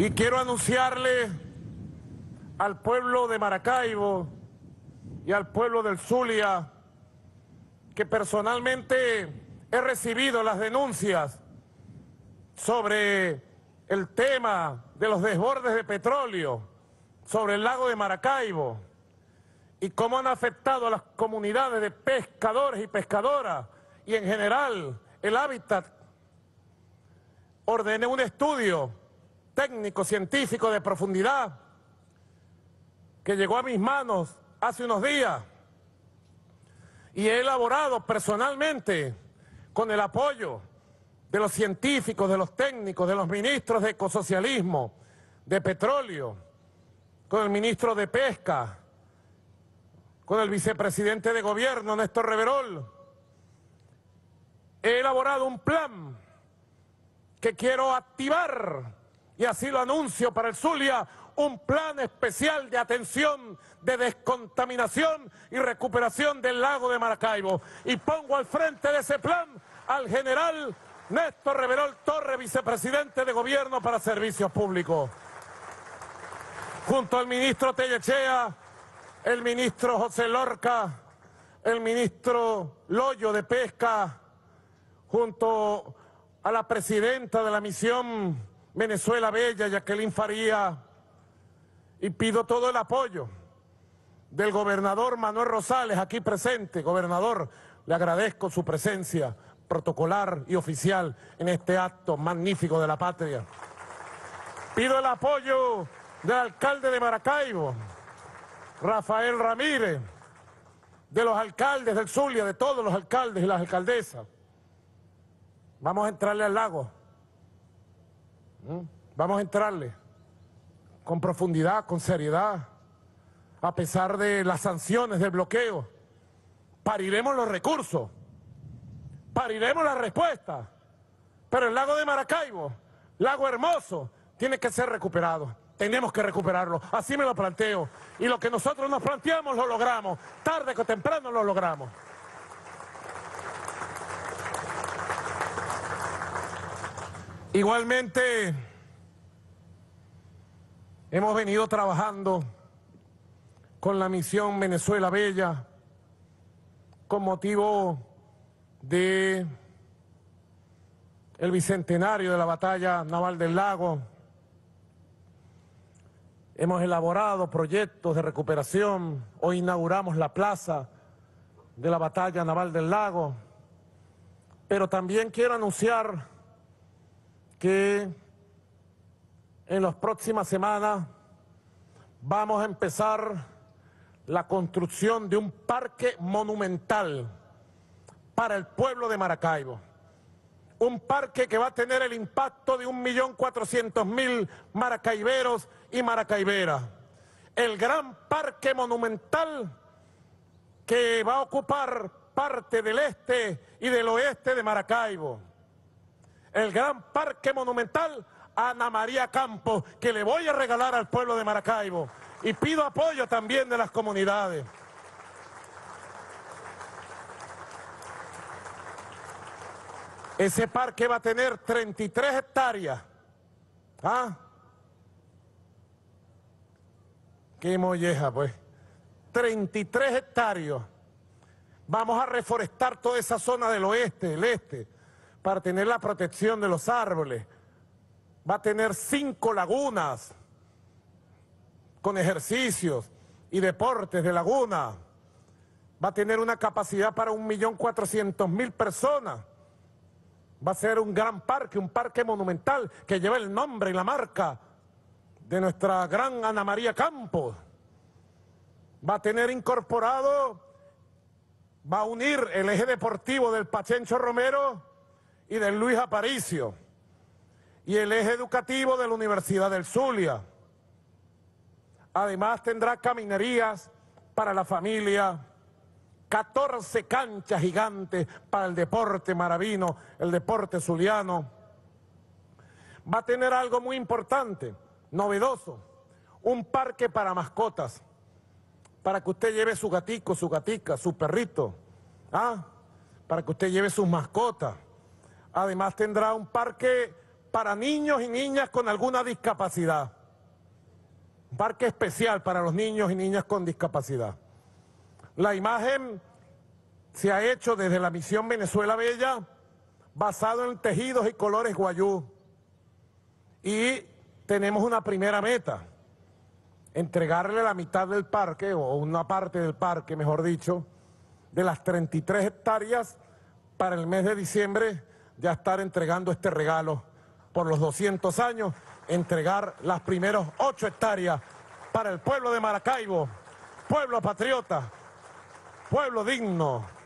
Y quiero anunciarle al pueblo de Maracaibo y al pueblo del Zulia que personalmente he recibido las denuncias sobre el tema de los desbordes de petróleo sobre el lago de Maracaibo y cómo han afectado a las comunidades de pescadores y pescadoras y en general el hábitat. Ordené un estudio técnico, científico de profundidad, que llegó a mis manos hace unos días y he elaborado personalmente con el apoyo de los científicos, de los técnicos, de los ministros de ecosocialismo, de petróleo, con el ministro de Pesca, con el vicepresidente de gobierno, Néstor Reverol. He elaborado un plan que quiero activar y así lo anuncio para el Zulia, un plan especial de atención, de descontaminación y recuperación del lago de Maracaibo. Y pongo al frente de ese plan al general Néstor Reverol Torre, vicepresidente de Gobierno para Servicios Públicos. Junto al ministro Tellechea, el ministro José Lorca, el ministro Loyo de Pesca, junto a la presidenta de la misión Venezuela Bella, Jacqueline Faría, y pido todo el apoyo del gobernador Manuel Rosales, aquí presente. Gobernador, le agradezco su presencia protocolar y oficial en este acto magnífico de la patria. Pido el apoyo del alcalde de Maracaibo, Rafael Ramírez, de los alcaldes del Zulia, de todos los alcaldes y las alcaldesas. Vamos a entrarle al lago. Vamos a entrarle con profundidad, con seriedad, a pesar de las sanciones, del bloqueo. Pariremos los recursos, pariremos la respuesta, pero el lago de Maracaibo, lago hermoso, tiene que ser recuperado. Tenemos que recuperarlo, así me lo planteo. Y lo que nosotros nos planteamos lo logramos, tarde o temprano lo logramos. Igualmente, hemos venido trabajando con la misión Venezuela Bella con motivo de el bicentenario de la batalla naval del lago. Hemos elaborado proyectos de recuperación. Hoy inauguramos la plaza de la batalla naval del lago. Pero también quiero anunciar que en las próximas semanas vamos a empezar la construcción de un parque monumental para el pueblo de Maracaibo. Un parque que va a tener el impacto de 1.400.000 maracaiberos y maracaiberas. El gran parque monumental que va a ocupar parte del este y del oeste de Maracaibo el gran parque monumental Ana María Campos, que le voy a regalar al pueblo de Maracaibo. Y pido apoyo también de las comunidades. Ese parque va a tener 33 hectáreas. ¿Ah? Qué molleja, pues. 33 hectáreas. Vamos a reforestar toda esa zona del oeste, del este para tener la protección de los árboles. Va a tener cinco lagunas con ejercicios y deportes de laguna. Va a tener una capacidad para 1.400.000 personas. Va a ser un gran parque, un parque monumental que lleva el nombre y la marca de nuestra gran Ana María Campos. Va a tener incorporado, va a unir el eje deportivo del Pachencho Romero y del Luis Aparicio y el eje educativo de la Universidad del Zulia. Además tendrá caminerías para la familia, 14 canchas gigantes para el deporte maravino, el deporte zuliano. Va a tener algo muy importante, novedoso, un parque para mascotas, para que usted lleve su gatico, su gatica, su perrito, ¿ah? para que usted lleve sus mascotas. Además tendrá un parque para niños y niñas con alguna discapacidad. Un parque especial para los niños y niñas con discapacidad. La imagen se ha hecho desde la misión Venezuela Bella basado en tejidos y colores guayú. Y tenemos una primera meta, entregarle la mitad del parque, o una parte del parque, mejor dicho, de las 33 hectáreas para el mes de diciembre ya estar entregando este regalo por los 200 años, entregar las primeras 8 hectáreas para el pueblo de Maracaibo, pueblo patriota, pueblo digno.